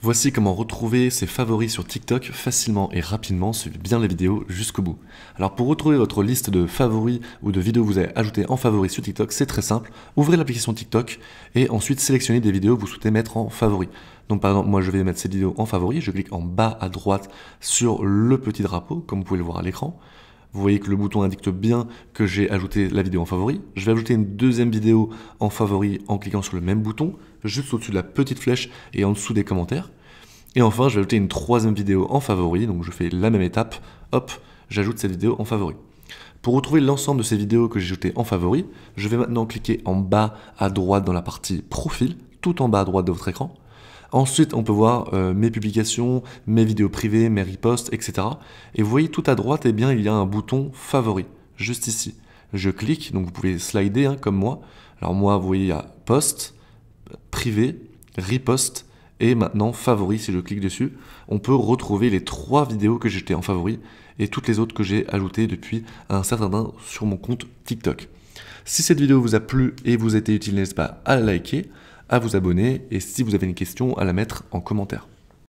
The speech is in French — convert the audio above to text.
Voici comment retrouver ses favoris sur TikTok facilement et rapidement, suivez bien les vidéos jusqu'au bout. Alors pour retrouver votre liste de favoris ou de vidéos que vous avez ajoutées en favoris sur TikTok, c'est très simple, ouvrez l'application TikTok et ensuite sélectionnez des vidéos que vous souhaitez mettre en favoris. Donc par exemple, moi je vais mettre cette vidéo en favoris, je clique en bas à droite sur le petit drapeau, comme vous pouvez le voir à l'écran. Vous voyez que le bouton indique bien que j'ai ajouté la vidéo en favori. Je vais ajouter une deuxième vidéo en favori en cliquant sur le même bouton, juste au-dessus de la petite flèche et en dessous des commentaires. Et enfin, je vais ajouter une troisième vidéo en favori, donc je fais la même étape, hop, j'ajoute cette vidéo en favori. Pour retrouver l'ensemble de ces vidéos que j'ai ajoutées en favori, je vais maintenant cliquer en bas à droite dans la partie profil, tout en bas à droite de votre écran. Ensuite, on peut voir euh, mes publications, mes vidéos privées, mes reposts, etc. Et vous voyez tout à droite, eh bien, il y a un bouton favori, juste ici. Je clique, donc vous pouvez slider hein, comme moi. Alors moi, vous voyez, il y a post, privé, riposte et maintenant favori si je clique dessus, on peut retrouver les trois vidéos que j'étais en favori et toutes les autres que j'ai ajoutées depuis un certain temps sur mon compte TikTok. Si cette vidéo vous a plu et vous a été utile, n'hésitez pas à liker, à vous abonner et si vous avez une question, à la mettre en commentaire.